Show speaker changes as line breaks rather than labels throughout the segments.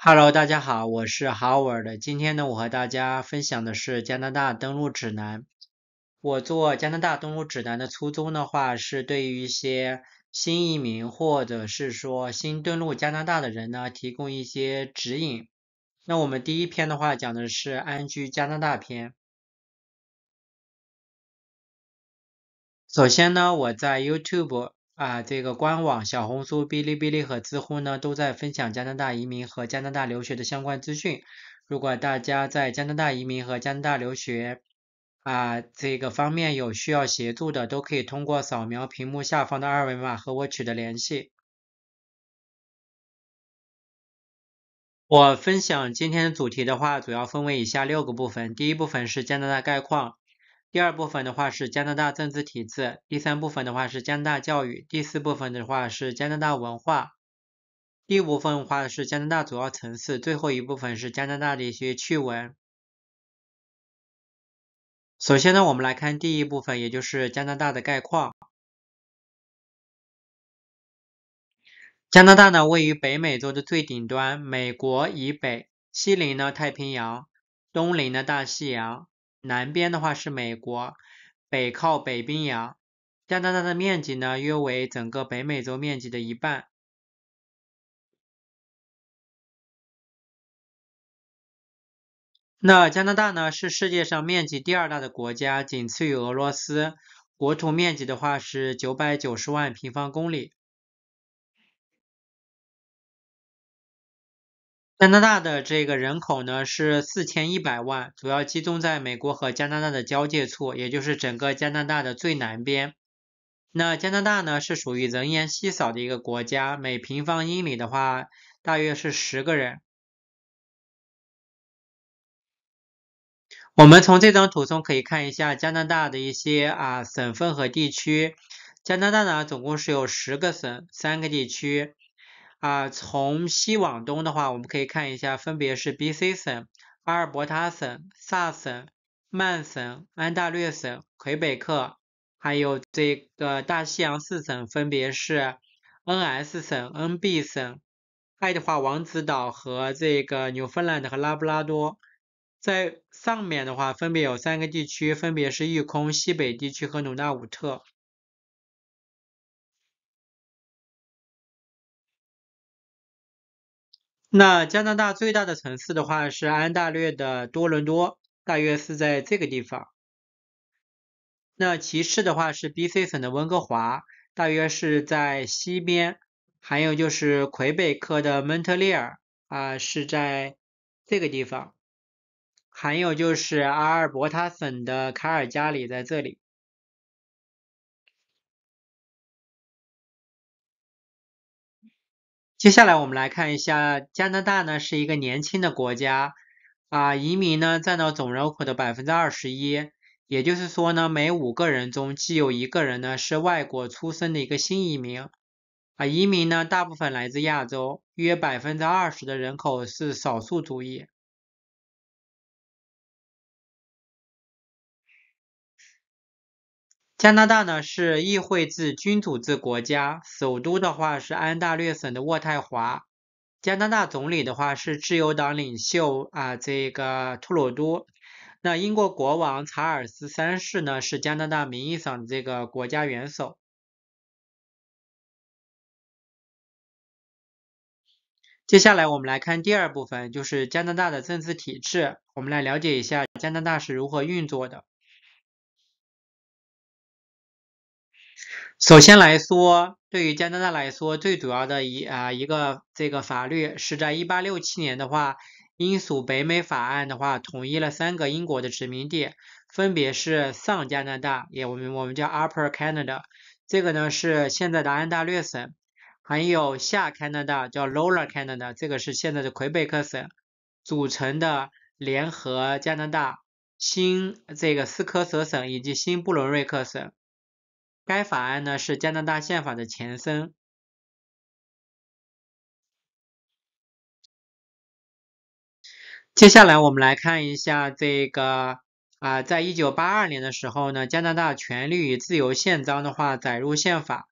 Hello，大家好，我是
Howard。今天呢，我和大家分享的是加拿大登陆指南。我做加拿大登陆指南的初衷的话，是对于一些新移民或者是说新登陆加拿大的人呢，提供一些指引。那我们第一篇的话，讲的是安居加拿大篇。首先呢，我在 YouTube。啊，这个官网、小红书、哔哩哔哩和知乎呢，都在分享加拿大移民和加拿大留学的相关资讯。如果大家在加拿大移民和加拿大留学啊这个方面有需要协助的，都可以通过扫描屏幕下方的二维码和我取得联系。
我分享今天的主
题的话，主要分为以下六个部分。第一部分是加拿大概况。第二部分的话是加拿大政治体制，第三部分的话是加拿大教育，第四部分的话是加拿大文化，第五部分的话是加拿大主要城市，最后一部分是加拿大的一些趣闻。首先呢，我们来看第一部分，也就是加拿大的概况。加拿大呢，位于北美洲的最顶端，美国以北，西临呢太平洋，东临的大西洋。南边的话是美国，北靠北冰洋。加拿大的面积呢，约为整个北美洲面积的一半。那加拿大呢，是世界上面积第二大的国家，仅次于俄罗斯。国土面积的话是九百九十万平方公里。加拿大的这个人口呢是四千一百万，主要集中在美国和加拿大的交界处，也就是整个加拿大的最南边。那加拿大呢是属于人烟稀少的一个国家，每平方英里的话大约是十个人。我们从这张图中可以看一下加拿大的一些啊省份和地区。加拿大呢总共是有十个省，三个地区。啊，从西往东的话，我们可以看一下，分别是 B、C 省、阿尔伯塔省、萨省、曼省、安大略省、魁北克，还有这个大西洋四省，分别是 N、S 省、N、B 省、爱德华王子岛和这个纽芬兰的和拉布拉多。在上面的话，分别有三个地区，分别是育空西
北地区和努纳武特。那加拿大最大的城市的话是
安大略的多伦多，大约是在这个地方。那其次的话是 B.C 省的温哥华，大约是在西边。还有就是魁北克的蒙特利尔啊，是在这个地方。还有就是阿尔伯塔省的卡尔加里，在这里。接下来我们来看一下加拿大呢是一个年轻的国家，啊，移民呢占到总人口的百分之二十一，也就是说呢每五个人中既有一个人呢是外国出生的一个新移民，啊，移民呢大部分来自亚洲，约百分之二十的人口是少数族裔。加拿大呢是议会制君主制国家，首都的话是安大略省的渥太华。加拿大总理的话是自由党领袖啊，这个特鲁多。那英国国王查尔斯三世呢是加拿大名义上的这个国家元首。接下来我们来看第二部分，就是加拿大的政治体制，我们来了解一下加拿大是如何运作的。首先来说，对于加拿大来说，最主要的一啊一个这个法律是在一八六七年的话，英属北美法案的话，统一了三个英国的殖民地，分别是上加拿大，也我们我们叫 Upper Canada，这个呢是现在的安大略省，还有下 Canada 叫 Lower Canada，这个是现在的魁北克省组成的联合加拿大，新这个斯科舍省以及新布伦瑞克省。该法案呢是加拿大宪法的前身。接下来我们来看一下这个啊，在一九八二年的时候呢，加拿大《权利与自由宪章》的话载入宪法。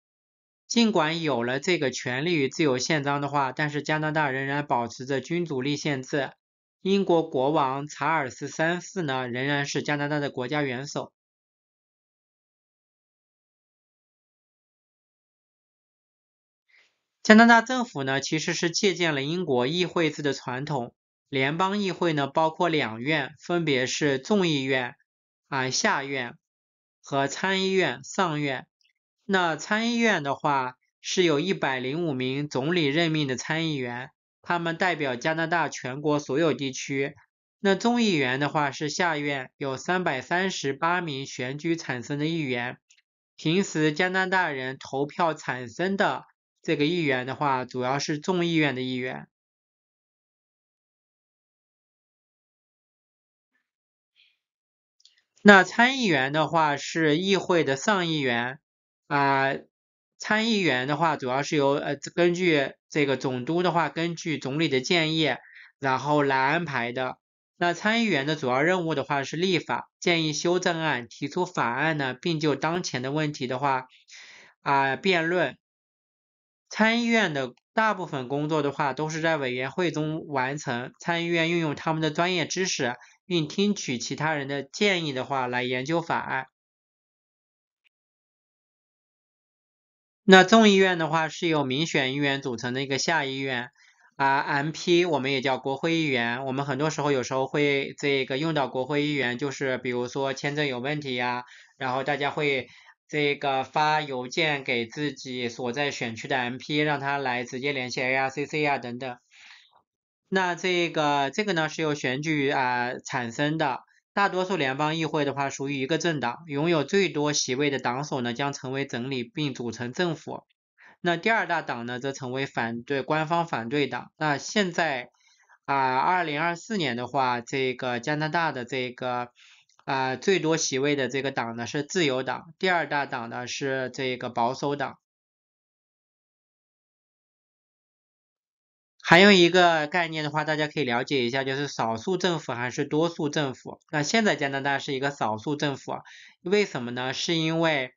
尽管有了这个《权利与自由宪章》的话，但是加拿大仍然保持着君主立宪制，英国国王查尔斯三世呢仍然是加拿大的国家元首。加拿大政府呢，其实是借鉴了英国议会制的传统。联邦议会呢，包括两院，分别是众议院啊下院和参议院上院。那参议院的话，是有一百零五名总理任命的参议员，他们代表加拿大全国所有地区。那众议员的话是下院，有三百三十八名选举产生的议员。平时加拿大人投票产生的。这个议员的话，主要是众议院的议员。
那参议员的话是
议会的上议员啊。参议员的话，主要是由呃根据这个总督的话，根据总理的建议，然后来安排的。那参议员的主要任务的话是立法，建议修正案，提出法案呢，并就当前的问题的话啊辩论。参议院的大部分工作的话，都是在委员会中完成。参议院运用他们的专业知识，并听取其他人的建议的话，来研究法案。那众议院的话，是由民选议员组成的一个下议院啊，MP 我们也叫国会议员。我们很多时候有时候会这个用到国会议员，就是比如说签证有问题呀，然后大家会。这个发邮件给自己所在选区的 MP，让他来直接联系 ARCC 啊等等。那这个这个呢是由选举啊产生的。大多数联邦议会的话属于一个政党，拥有最多席位的党首呢将成为整理并组成政府。那第二大党呢则成为反对官方反对党。那现在啊，二零二四年的话，这个加拿大的这个。啊，最多席位的这个党呢是自由党，第二大党呢是这个保守党。还有一个概念的话，大家可以了解一下，就是少数政府还是多数政府。那现在加拿大是一个少数政府，为什么呢？是因为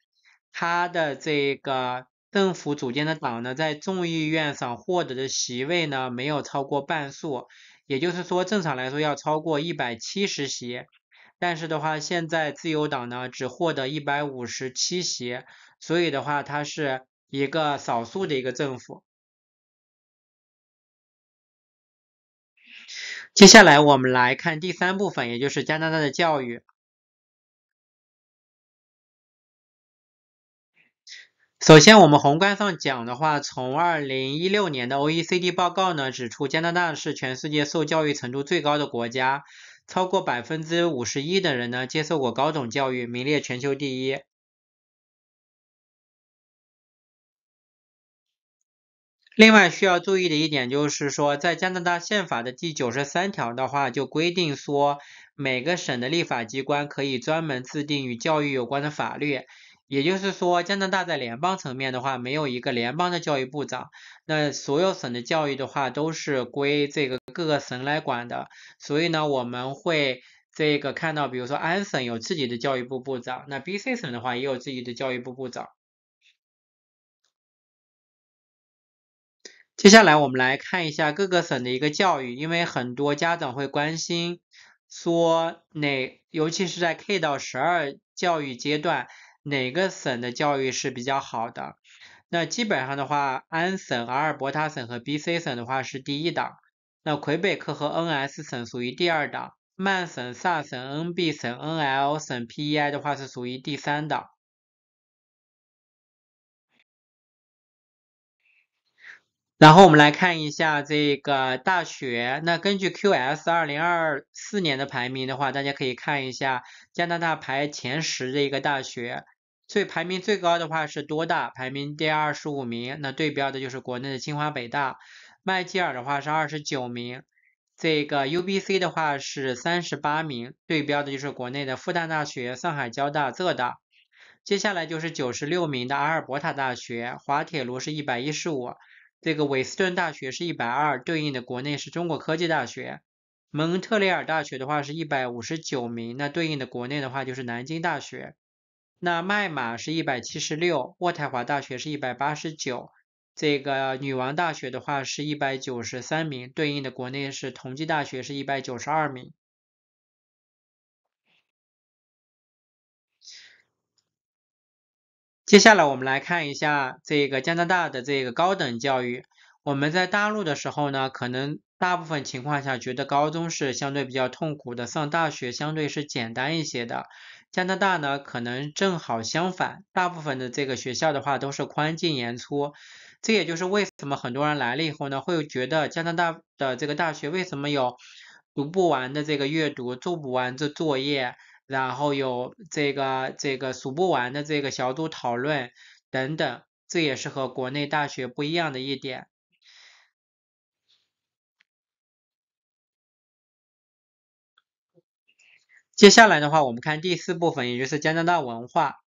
它的这个政府组建的党呢，在众议院上获得的席位呢没有超过半数，也就是说，正常来说要超过一百七十席。但是的话，现在自由党呢只获得一百五十七席，所以的话，它是一个少数的一个政府。
接下来我们来看第三部分，也就是加拿大的教育。
首先，我们宏观上讲的话，从二零一六年的 OECD 报告呢指出，加拿大是全世界受教育程度最高的国家。超过百分之五十一的人呢，接受过高等教育，名列全球第一。另外需要注意的一点就是说，在加拿大宪法的第九十三条的话，就规定说，每个省的立法机关可以专门制定与教育有关的法律。也就是说，加拿大在联邦层面的话，没有一个联邦的教育部长，那所有省的教育的话都是归这个各个省来管的。所以呢，我们会这个看到，比如说安省有自己的教育部部长，那 B.C 省的话也有自己的教育部部长。接下来我们来看一下各个省的一个教育，因为很多家长会关心说哪，尤其是在 K 到十二教育阶段。哪个省的教育是比较好的？那基本上的话，安省、阿尔伯塔省和 B C 省的话是第一档；那魁北克和 N S 省属于第二档；曼省、萨省、N B 省、N L 省、P E I 的话是属于第三档。然后我们来看一下这个大学。那根据 Q S 二零二四年的排名的话，大家可以看一下加拿大排前十的一个大学。最排名最高的话是多大？排名第二十五名，那对标的就是国内的清华、北大。麦吉尔的话是二十九名，这个 UBC 的话是三十八名，对标的就是国内的复旦大学、上海交大、浙大。接下来就是九十六名的阿尔伯塔大学，滑铁卢是一百一十五，这个韦斯顿大学是一百二，对应的国内是中国科技大学。蒙特利尔大学的话是一百五十九名，那对应的国内的话就是南京大学。那麦马是一百七十六，渥太华大学是一百八十九，这个女王大学的话是一百九十三名，对应的国内是同济大学是一百九十二名。接下来我们来看一下这个加拿大的这个高等教育。我们在大陆的时候呢，可能大部分情况下觉得高中是相对比较痛苦的，上大学相对是简单一些的。加拿大呢，可能正好相反，大部分的这个学校的话都是宽进严出，这也就是为什么很多人来了以后呢，会觉得加拿大的这个大学为什么有读不完的这个阅读、做不完的作业，然后有这个这个数不完的这个小组讨论等等，这也是和国内大学不一样的一点。
接下来的话，我们看第四部分，也就是加拿大文化。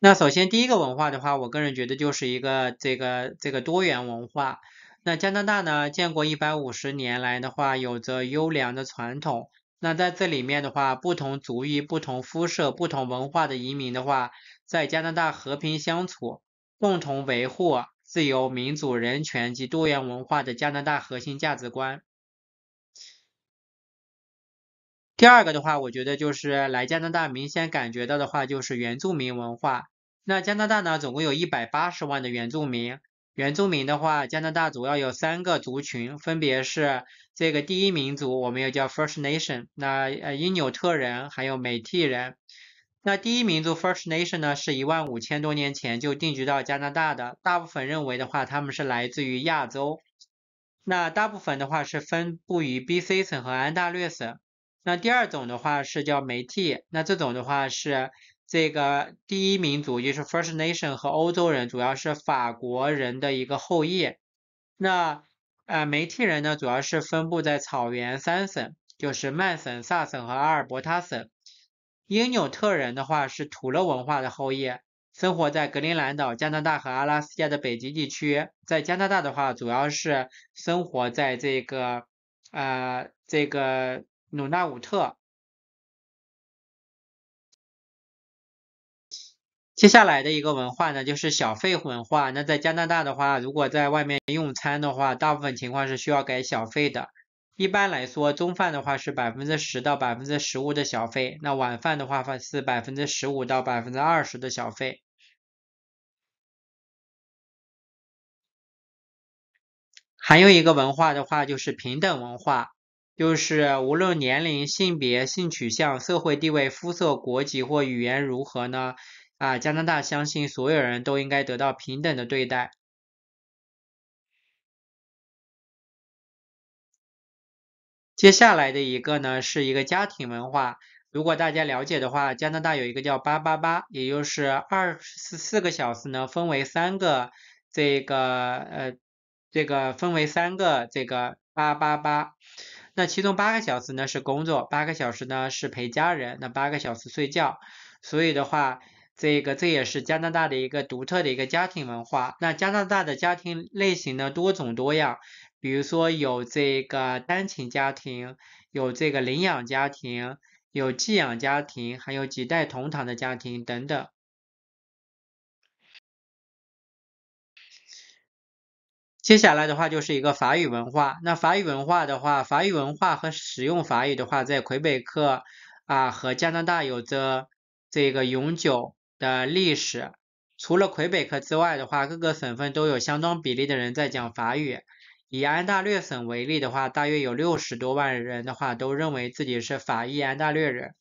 那首先第一个文化的话，我个人觉得就是一个这个这个多元文化。那加拿大呢，建国一百五十年来的话，有着优良的传统。那在这里面的话，不同族裔、不同肤色、不同文化的移民的话，在加拿大和平相处，共同维护自由、民主、人权及多元文化的加拿大核心价值观。第二个的话，我觉得就是来加拿大明显感觉到的话，就是原住民文化。那加拿大呢，总共有一百八十万的原住民。原住民的话，加拿大主要有三个族群，分别是这个第一民族，我们也叫 First Nation。那呃，因纽特人还有美蒂人。那第一民族 First Nation 呢，是一万五千多年前就定居到加拿大的。大部分认为的话，他们是来自于亚洲。那大部分的话是分布于 B C 省和安大略省。那第二种的话是叫梅体，那这种的话是这个第一民族，就是 First Nation 和欧洲人，主要是法国人的一个后裔。那啊，媒体人呢，主要是分布在草原三省，就是曼省、萨省和阿尔伯塔省。因纽特人的话是土勒文化的后裔，生活在格陵兰岛、加拿大和阿拉斯加的北极地区。在加拿大的话，主要是生活在这个啊，这个。努纳武特，接下来的一个文化呢，就是小费文化。那在加拿大的话，如果在外面用餐的话，大部分情况是需要给小费的。一般来说，中饭的话是百分之十到百分之十五的小费，那晚饭的话是百分之十五到百分之二十的小费。
还有一个文化的话，就是平
等文化。就是无论年龄、性别、性取向、社会地位、肤色、国籍或语言如何呢？啊，加拿大相信所有人都应该得到
平等的对待。
接下来的一个呢，是一个家庭文化。如果大家了解的话，加拿大有一个叫八八八，也就是二十四个小时呢，分为三个，这个呃，这个分为三个这个八八八。那其中八个小时呢是工作，八个小时呢是陪家人，那八个小时睡觉。所以的话，这个这也是加拿大的一个独特的一个家庭文化。那加拿大的家庭类型呢多种多样，比如说有这个单亲家庭，有这个领养家庭，有寄养家庭，还有几代同堂的家庭等等。接下来的话就是一个法语文化。那法语文化的话，法语文化和使用法语的话，在魁北克啊和加拿大有着这个永久的历史。除了魁北克之外的话，各个省份都有相当比例的人在讲法语。以安大略省为例的话，大约有六十多万人的话都认为自己是法裔安大略人。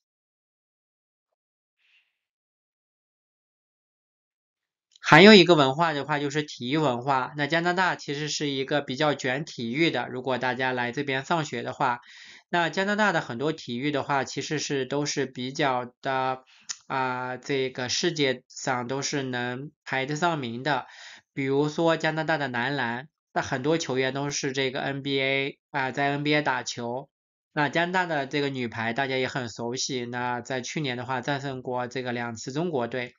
还有一个文化的话，就是体育文化。那加拿大其实是一个比较卷体育的。如果大家来这边上学的话，那加拿大的很多体育的话，其实是都是比较的啊，这个世界上都是能排得上名的。比如说加拿大的男篮，那很多球员都是这个 NBA 啊，在 NBA 打球。那加拿大的这个女排，大家也很熟悉。那在去年的话，战胜过这个两次中国队。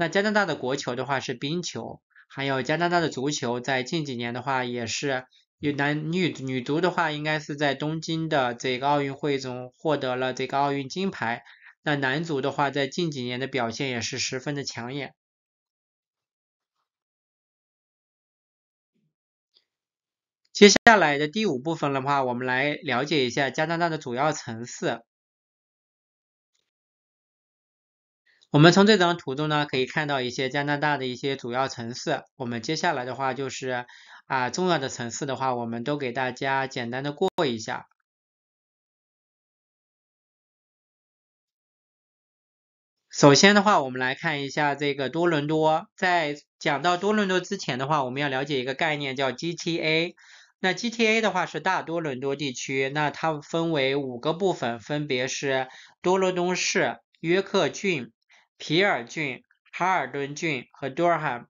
那加拿大的国球的话是冰球，还有加拿大的足球，在近几年的话也是有男女女足的话，应该是在东京的这个奥运会中获得了这个奥运金牌。那男足的话，在近几年的表现也是十分的抢眼。
接下来的第五部分的
话，我们来了解一下加拿大的主要城市。我们从这张图中呢可以看到一些加拿大的一些主要城市。我们接下来的话就是啊重要的城市的话，我们都给大家简单
的过一下。
首先的话，我们来看一下这个多伦多。在讲到多伦多之前的话，我们要了解一个概念叫 GTA。那 GTA 的话是大多伦多地区，那它分为五个部分，分别是多伦多市、约克郡。皮尔郡、哈尔顿郡和多尔罕。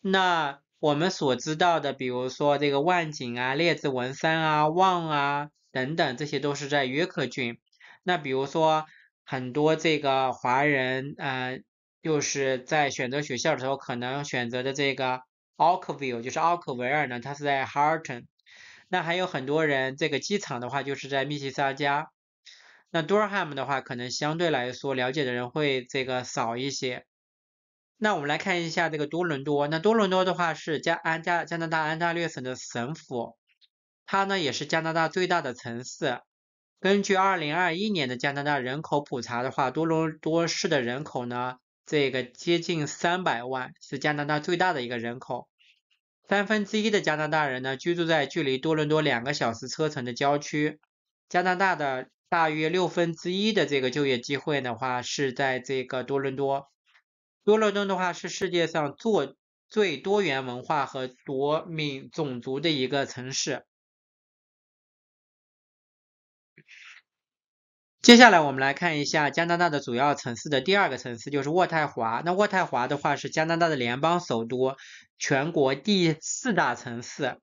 那我们所知道的，比如说这个万景啊、列治文山啊、旺啊等等，这些都是在约克郡。那比如说很多这个华人，呃，就是在选择学校的时候，可能选择的这个 Oakville，就是奥克维尔呢，它是在哈尔 n 那还有很多人，这个机场的话，就是在密西沙加。那多 h a 姆的话，可能相对来说了解的人会这个少一些。那我们来看一下这个多伦多。那多伦多的话是加安加加拿大安大略省的省府，它呢也是加拿大最大的城市。根据二零二一年的加拿大人口普查的话，多伦多市的人口呢这个接近三百万，是加拿大最大的一个人口。三分之一的加拿大人呢居住在距离多伦多两个小时车程的郊区。加拿大的大约六分之一的这个就业机会的话，是在这个多伦多。多伦多的话是世界上做最多元文化和多民种族的一个城市。接下来我们来看一下加拿大的主要城市的第二个城市，就是渥太华。那渥太华的话是加拿大的联邦首都，全国第四大城市。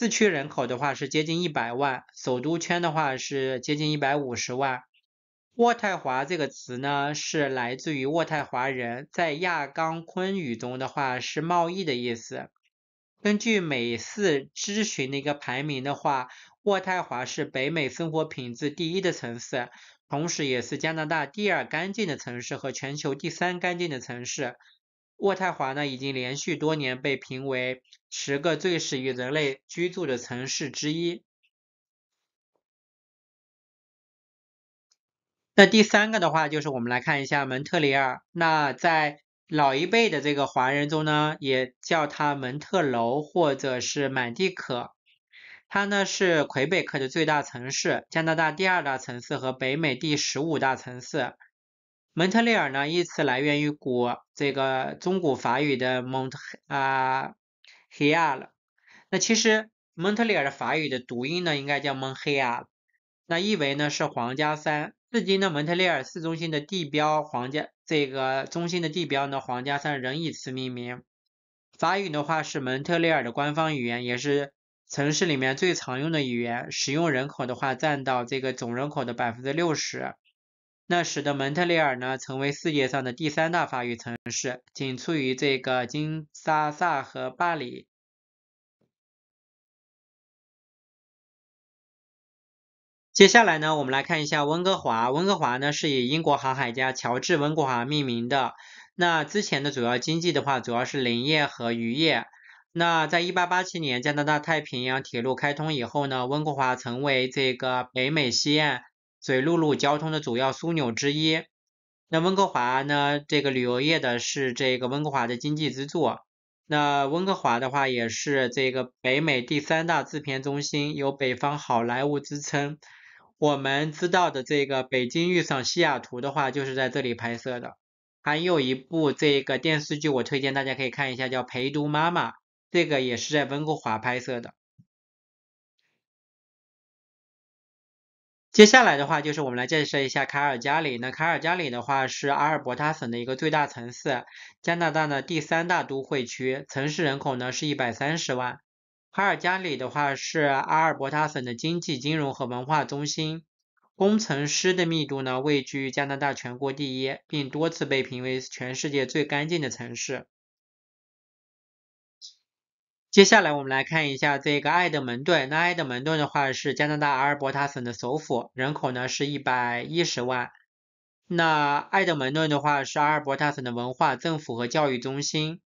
市区人口的话是接近一百万，首都圈的话是接近一百五十万。渥太华这个词呢，是来自于渥太华人，在亚冈昆语中的话是贸易的意思。根据美四咨询的一个排名的话，渥太华是北美生活品质第一的城市，同时也是加拿大第二干净的城市和全球第三干净的城市。渥太华呢，已经连续多年被评为十个最适宜人类居住的城市之一。
那第三个的话，就是
我们来看一下蒙特利尔。那在老一辈的这个华人中呢，也叫它蒙特楼或者是满地可。它呢是魁北克的最大城市，加拿大第二大城市和北美第十五大城市。蒙特利尔呢，意思来源于古这个中古法语的蒙特啊黑亚了。那其实蒙特利尔的法语的读音呢，应该叫蒙黑亚。那意为呢是皇家山。至今呢，蒙特利尔市中心的地标皇家这个中心的地标呢，皇家山仍以此命名。法语的话是蒙特利尔的官方语言，也是城市里面最常用的语言。使用人口的话占到这个总人口的百分之六十。那使得蒙特利尔呢成为世界上的第三大发育城市，仅次于这个金沙
萨和巴黎。
接下来呢，我们来看一下温哥华。温哥华呢是以英国航海家乔治·温哥华命名的。那之前的主要经济的话，主要是林业和渔业。那在1887年加拿大太平洋铁路开通以后呢，温哥华成为这个北美西岸。水陆路交通的主要枢纽之一。那温哥华呢？这个旅游业的是这个温哥华的经济支柱。那温哥华的话，也是这个北美第三大制片中心，有“北方好莱坞”之称。我们知道的这个《北京遇上西雅图》的话，就是在这里拍摄的。还有一部这个电视剧，我推荐大家可以看一下，叫《陪读妈妈》，这个也是在温哥华拍摄的。接下来的话就是我们来介绍一下卡尔加里。那卡尔加里的话是阿尔伯塔省的一个最大城市，加拿大呢第三大都会区，城市人口呢是一百三十万。卡尔加里的话是阿尔伯塔省的经济、金融和文化中心，工程师的密度呢位居加拿大全国第一，并多次被评为全世界最干净的城市。接下来我们来看一下这个爱德蒙顿。那爱德蒙顿的话是加拿大阿尔伯塔省的首府，人口呢是一百一十万。那爱德蒙顿的话是阿尔伯塔省的文化、政府和教育中心。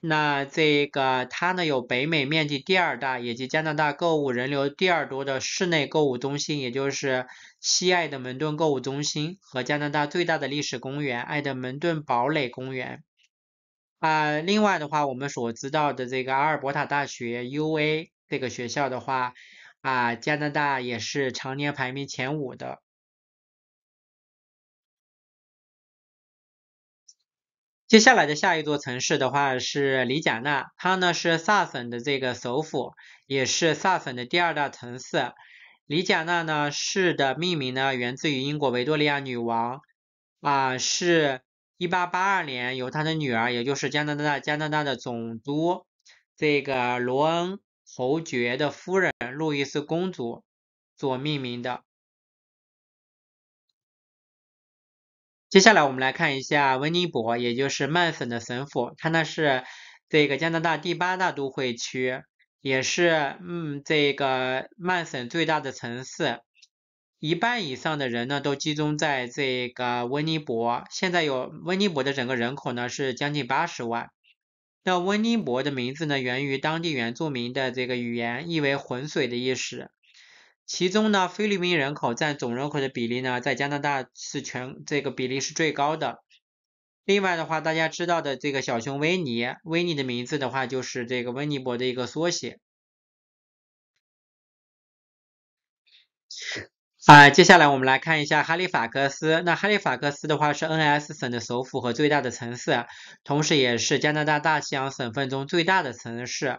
那这个它呢有北美面积第二大，以及加拿大购物人流第二多的室内购物中心，也就是西爱德蒙顿购物中心和加拿大最大的历史公园——爱德蒙顿堡垒公园。啊，另外的话，我们所知道的这个阿尔伯塔大学 U A 这个学校的话，啊，加拿大也是常年排名前五的。接下来的下一座城市的话是里贾纳，它呢是萨省的这个首府，也是萨省的第二大城市。里贾纳呢市的命名呢源自于英国维多利亚女王，啊是。一八八二年，由他的女儿，也就是加拿大加拿大的总督这个罗恩侯爵的夫人路易斯公
主所命名的。
接下来，我们来看一下温尼伯，也就是曼省的省府。它呢是这个加拿大第八大都会区，也是嗯这个曼省最大的城市。一半以上的人呢，都集中在这个温尼伯。现在有温尼伯的整个人口呢，是将近八十万。那温尼伯的名字呢，源于当地原住民的这个语言，意为“浑水”的意思。其中呢，菲律宾人口占总人口的比例呢，在加拿大是全这个比例是最高的。另外的话，大家知道的这个小熊维尼，维尼的名字的话，就是这个温尼伯的一个缩写。啊，接下来我们来看一下哈利法克斯。那哈利法克斯的话是 NS 省的首府和最大的城市，同时也是加拿大大西洋省份中最大的城市。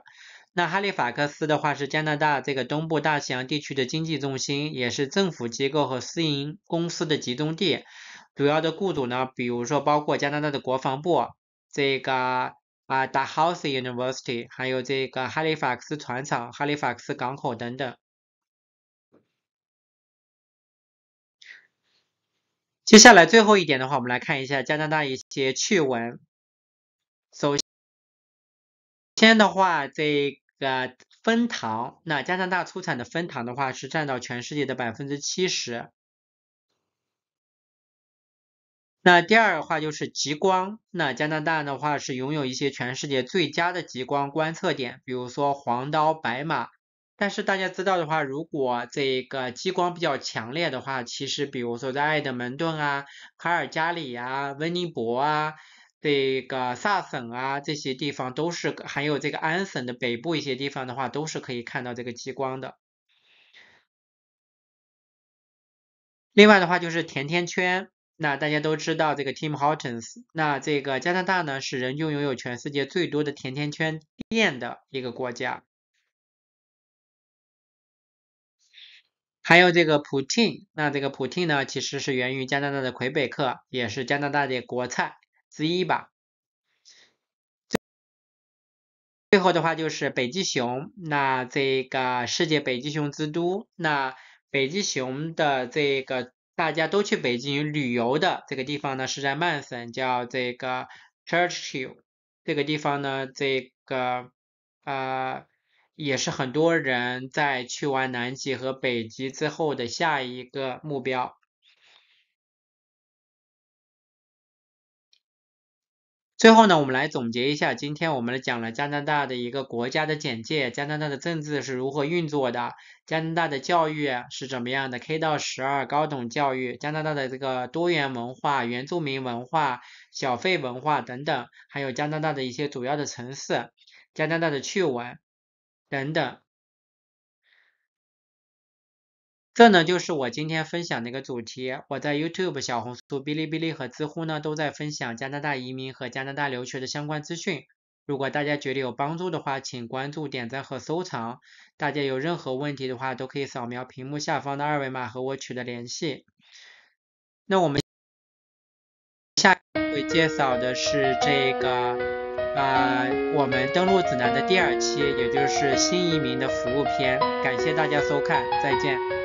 那哈利法克斯的话是加拿大这个东部大西洋地区的经济中心，也是政府机构和私营公司的集中地。主要的雇主呢，比如说包括加拿大的国防部，这个啊 d a h o u s e University，还有这个哈利法克斯船厂、哈利法克斯港口等等。
接下来最后一
点的话，我们来看一下加拿大一些趣闻。首先的话，这个分糖，那加拿大出产的分糖的话是占到全世界的百分之七十。那第二的话就是极光，那加拿大的话是拥有一些全世界最佳的极光观测点，比如说黄刀、白马。但是大家知道的话，如果这个激光比较强烈的话，其实比如说在爱德蒙顿啊、卡尔加里啊、温尼伯啊、这个萨省啊这些地方，都是还有这个安省的北部一些地方的话，都是可以看到这个激光的。另外的话就是甜甜圈，那大家都知道这个 Tim Hortons，那这个加拿大呢是人均拥有全世界最多的甜甜圈店的一个国家。还有这个普汀，那这个普汀呢，其实是源于加拿大的魁北克，也是加拿大的国菜之一吧。最后的话就是北极熊，那这个世界北极熊之都，那北极熊的这个大家都去北极旅游的这个地方呢，是在曼省叫这个 Churchill 这个地方呢，这个呃。也是很多人在去完南极和北极之后的下一个目标。最后呢，我们来总结一下，今天我们讲了加拿大的一个国家的简介，加拿大的政治是如何运作的，加拿大的教育是怎么样的，K 到十二高等教育，加拿大的这个多元文化、原住民文化、小费文化等等，还有加拿大的一些主要的城市，加拿大的趣闻。等等，这呢就是我今天分享的一个主题。我在 YouTube、小红书、哔哩哔哩和知乎呢都在分享加拿大移民和加拿大留学的相关资讯。如果大家觉得有帮助的话，请关注、点赞和收藏。大家有任何问题的话，都可以扫描屏幕下方的二维码和我取得联系。那我们下会介绍的是这个。啊，我们登陆指南的第二期，也就是新移民的服务篇，感谢大家收看，
再见。